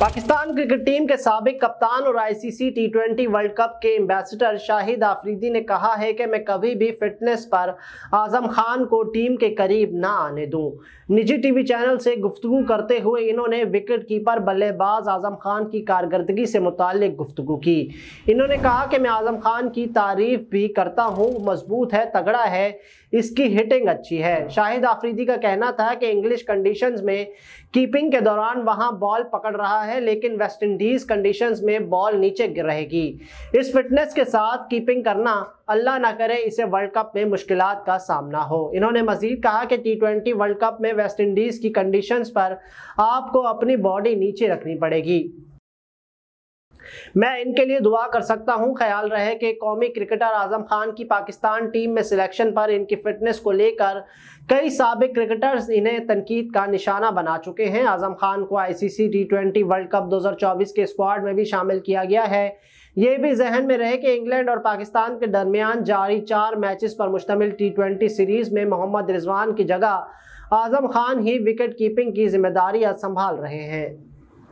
Pakistan cricket team के सबक कप्तान और ICC T twenty World Cup के एम्बेसडर शाहिद आफरीदी ने कहा है कि मैं कभी भी फिटनेस पर आजम खान को टीम के करीब ना आने दूं निजी टीवी चैनल से गुफ्तु करते हुए इन्होंने विकेट कीपर बल्लेबाज आजम खान की कारकर्दगी से मुतल गुफ्तु की इन्होंने कहा कि मैं आजम खान की तारीफ भी करता हूँ मजबूत है तगड़ा है इसकी हिटिंग अच्छी है शाहिद आफरीदी का कहना था कि इंग्लिश कंडीशन में कीपिंग के दौरान वहाँ बॉल पकड़ रहा है है लेकिन वेस्ट इंडीज़ कंडीशंस में बॉल नीचे गिर रहेगी इस फिटनेस के साथ कीपिंग करना अल्लाह ना करे इसे वर्ल्ड कप में मुश्किल का सामना हो इन्होंने मजीद कहा कि टी ट्वेंटी वर्ल्ड कप में वेस्ट इंडीज़ की कंडीशंस पर आपको अपनी बॉडी नीचे रखनी पड़ेगी मैं इनके लिए दुआ कर सकता हूं ख्याल रहे कि कौमी क्रिकेटर आजम खान की पाकिस्तान टीम में सिलेक्शन पर इनकी फिटनेस को लेकर कई सबक क्रिकेटर्स इन्हें तनकीद का निशाना बना चुके हैं आजम खान को ICC T twenty World Cup 2024 के स्क्वाड में भी शामिल किया गया है ये भी जहन में रहे कि इंग्लैंड और पाकिस्तान के दरमियान जारी चार मैचेस पर मुश्तमिल टी ट्वेंटी सीरीज़ में मोहम्मद रिजवान की जगह आजम खान ही विकेट कीपिंग की जिम्मेदारी संभाल रहे हैं